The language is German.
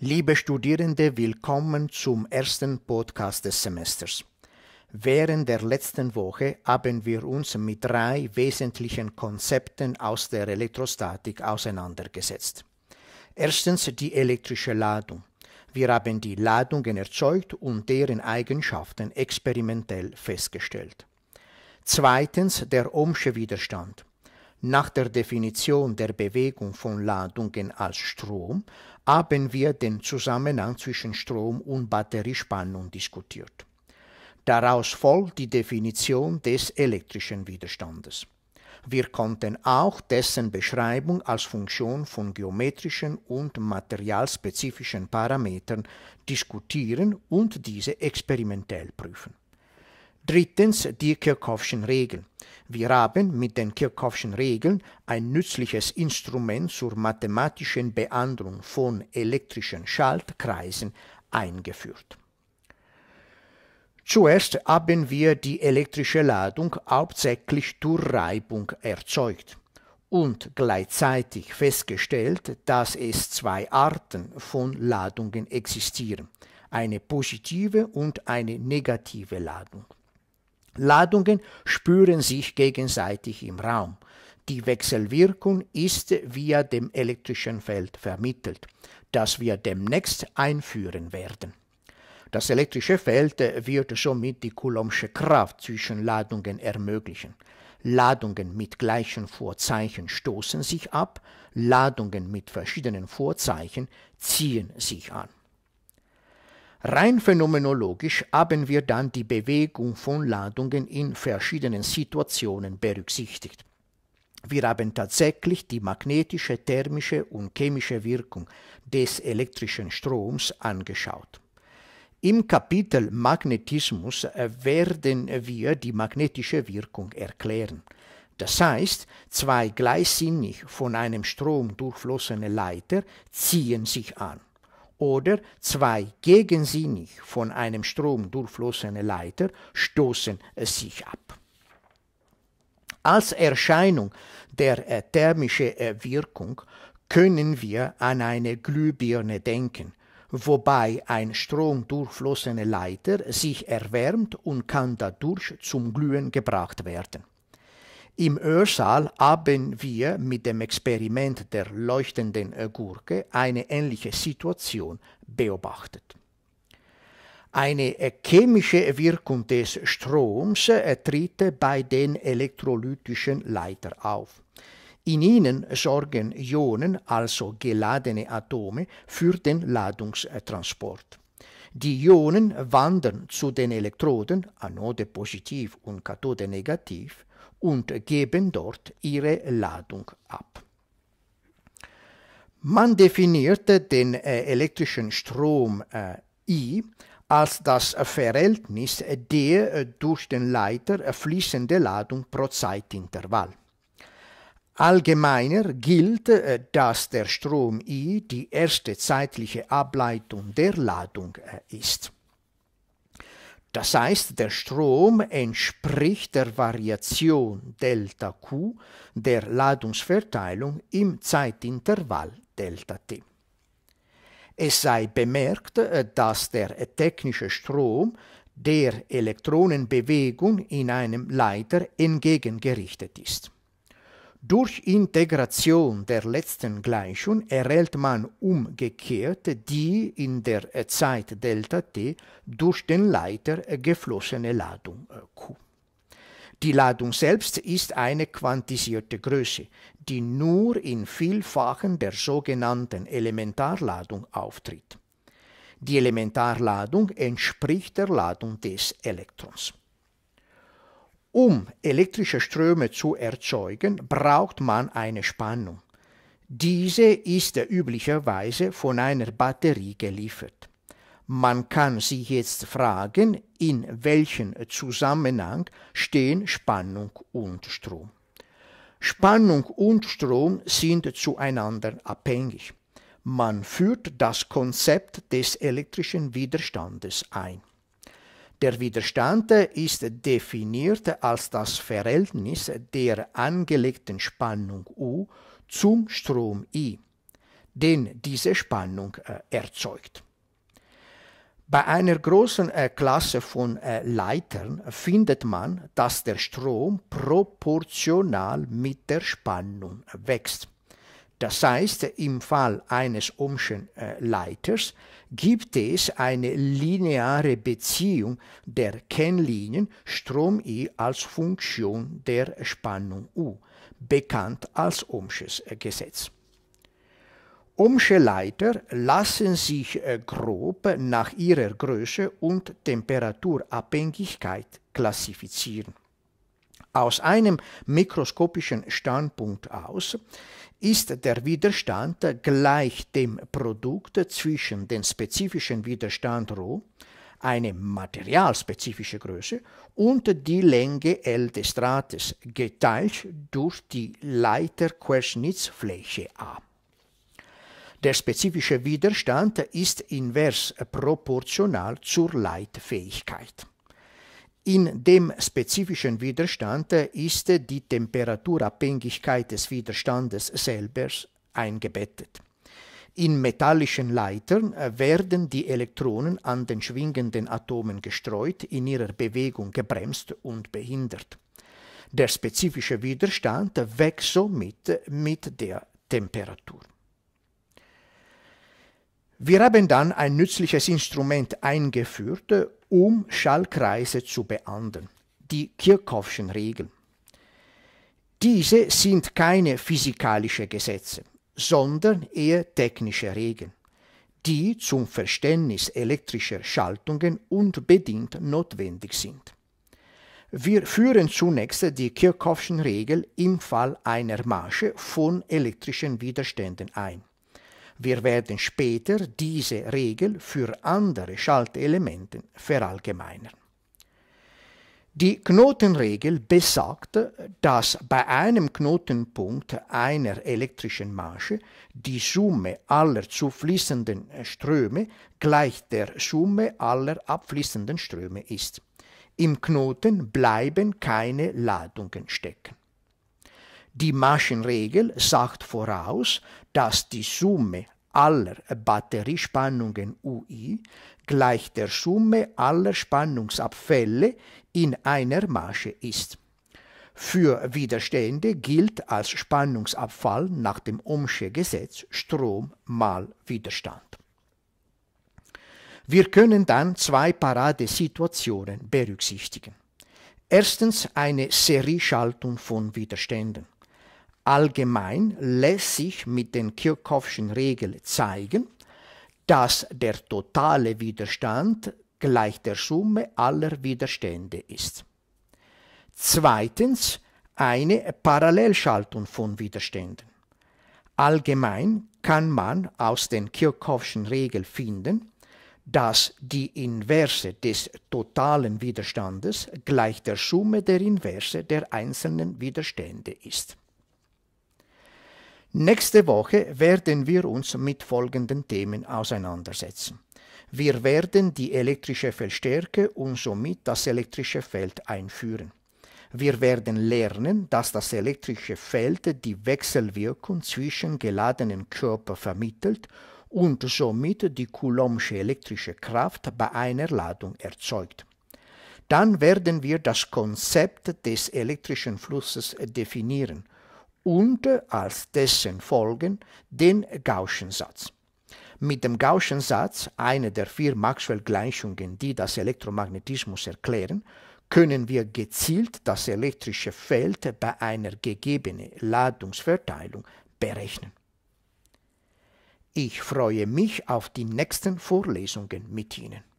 Liebe Studierende, willkommen zum ersten Podcast des Semesters. Während der letzten Woche haben wir uns mit drei wesentlichen Konzepten aus der Elektrostatik auseinandergesetzt. Erstens die elektrische Ladung. Wir haben die Ladungen erzeugt und deren Eigenschaften experimentell festgestellt. Zweitens der Ohmsche Widerstand. Nach der Definition der Bewegung von Ladungen als Strom haben wir den Zusammenhang zwischen Strom und Batteriespannung diskutiert. Daraus folgt die Definition des elektrischen Widerstandes. Wir konnten auch dessen Beschreibung als Funktion von geometrischen und materialspezifischen Parametern diskutieren und diese experimentell prüfen. Drittens die Kirchhoffschen Regeln. Wir haben mit den Kirchhoffschen Regeln ein nützliches Instrument zur mathematischen Behandlung von elektrischen Schaltkreisen eingeführt. Zuerst haben wir die elektrische Ladung hauptsächlich durch Reibung erzeugt und gleichzeitig festgestellt, dass es zwei Arten von Ladungen existieren, eine positive und eine negative Ladung. Ladungen spüren sich gegenseitig im Raum. Die Wechselwirkung ist via dem elektrischen Feld vermittelt, das wir demnächst einführen werden. Das elektrische Feld wird somit die coulombsche Kraft zwischen Ladungen ermöglichen. Ladungen mit gleichen Vorzeichen stoßen sich ab, Ladungen mit verschiedenen Vorzeichen ziehen sich an. Rein phänomenologisch haben wir dann die Bewegung von Ladungen in verschiedenen Situationen berücksichtigt. Wir haben tatsächlich die magnetische, thermische und chemische Wirkung des elektrischen Stroms angeschaut. Im Kapitel Magnetismus werden wir die magnetische Wirkung erklären. Das heißt, zwei gleichsinnig von einem Strom durchflossene Leiter ziehen sich an oder zwei gegensinnig von einem Strom durchflossene Leiter stoßen sich ab. Als Erscheinung der äh, thermischen äh, Wirkung können wir an eine Glühbirne denken, wobei ein stromdurchflossene Leiter sich erwärmt und kann dadurch zum Glühen gebracht werden. Im Örsaal haben wir mit dem Experiment der leuchtenden äh, Gurke eine ähnliche Situation beobachtet. Eine äh, chemische Wirkung des Stroms äh, tritt bei den elektrolytischen Leitern auf. In ihnen sorgen Ionen, also geladene Atome, für den Ladungstransport. Die Ionen wandern zu den Elektroden, Anode positiv und Kathode negativ, und geben dort ihre Ladung ab. Man definiert den äh, elektrischen Strom äh, I als das Verhältnis der äh, durch den Leiter fließenden Ladung pro Zeitintervall. Allgemeiner gilt, dass der Strom I die erste zeitliche Ableitung der Ladung ist. Das heißt, der Strom entspricht der Variation ΔQ der Ladungsverteilung im Zeitintervall ΔT. Es sei bemerkt, äh, dass der äh, technische Strom der Elektronenbewegung in einem Leiter entgegengerichtet ist. Durch Integration der letzten Gleichung erhält man umgekehrt die in der Zeit Δ t durch den Leiter geflossene Ladung äh, Q. Die Ladung selbst ist eine quantisierte Größe, die nur in Vielfachen der sogenannten Elementarladung auftritt. Die Elementarladung entspricht der Ladung des Elektrons. Um elektrische Ströme zu erzeugen, braucht man eine Spannung. Diese ist üblicherweise von einer Batterie geliefert. Man kann sich jetzt fragen, in welchem Zusammenhang stehen Spannung und Strom. Spannung und Strom sind zueinander abhängig. Man führt das Konzept des elektrischen Widerstandes ein. Der Widerstand ist definiert als das Verhältnis der angelegten Spannung U zum Strom I, den diese Spannung äh, erzeugt. Bei einer großen äh, Klasse von äh, Leitern findet man, dass der Strom proportional mit der Spannung wächst. Das heißt, im Fall eines Ohmschen äh, Leiters gibt es eine lineare Beziehung der Kennlinien Strom I als Funktion der Spannung U, bekannt als Ohmsches Gesetz. Ohmsche Leiter lassen sich äh, grob nach ihrer Größe und Temperaturabhängigkeit klassifizieren. Aus einem mikroskopischen Standpunkt aus ist der Widerstand gleich dem Produkt zwischen dem spezifischen Widerstand ρ, eine materialspezifische Größe, und die Länge L des Drahtes geteilt durch die Leiterquerschnittsfläche A. Der spezifische Widerstand ist invers proportional zur Leitfähigkeit. In dem spezifischen Widerstand ist die Temperaturabhängigkeit des Widerstandes selber eingebettet. In metallischen Leitern werden die Elektronen an den schwingenden Atomen gestreut, in ihrer Bewegung gebremst und behindert. Der spezifische Widerstand wächst somit mit der Temperatur. Wir haben dann ein nützliches Instrument eingeführt, äh, um Schallkreise zu beenden, die Kirchhoffschen Regeln. Diese sind keine physikalischen Gesetze, sondern eher technische Regeln, die zum Verständnis elektrischer Schaltungen unbedingt notwendig sind. Wir führen zunächst die Kirchhoffschen Regel im Fall einer Masche von elektrischen Widerständen ein. Wir werden später diese Regel für andere Schaltelemente verallgemeinern. Die Knotenregel besagt, dass bei einem Knotenpunkt einer elektrischen Masche die Summe aller zufließenden Ströme gleich der Summe aller abfließenden Ströme ist. Im Knoten bleiben keine Ladungen stecken. Die Maschenregel sagt voraus, dass die Summe aller Batteriespannungen UI gleich der Summe aller Spannungsabfälle in einer Masche ist. Für Widerstände gilt als Spannungsabfall nach dem Ohmsche Gesetz Strom mal Widerstand. Wir können dann zwei Paradesituationen berücksichtigen. Erstens eine Serieschaltung von Widerständen. Allgemein lässt sich mit den Kirchhoffschen Regeln zeigen, dass der totale Widerstand gleich der Summe aller Widerstände ist. Zweitens eine Parallelschaltung von Widerständen. Allgemein kann man aus den Kirchhoffschen Regeln finden, dass die Inverse des totalen Widerstandes gleich der Summe der Inverse der einzelnen Widerstände ist. Nächste Woche werden wir uns mit folgenden Themen auseinandersetzen. Wir werden die elektrische Feldstärke und somit das elektrische Feld einführen. Wir werden lernen, dass das elektrische Feld die Wechselwirkung zwischen geladenen Körpern vermittelt und somit die coulombsche elektrische Kraft bei einer Ladung erzeugt. Dann werden wir das Konzept des elektrischen Flusses definieren und als dessen folgen den Gaußschen Satz. Mit dem Gaußschen Satz, einer der vier Maxwell-Gleichungen, die das Elektromagnetismus erklären, können wir gezielt das elektrische Feld bei einer gegebenen Ladungsverteilung berechnen. Ich freue mich auf die nächsten Vorlesungen mit Ihnen.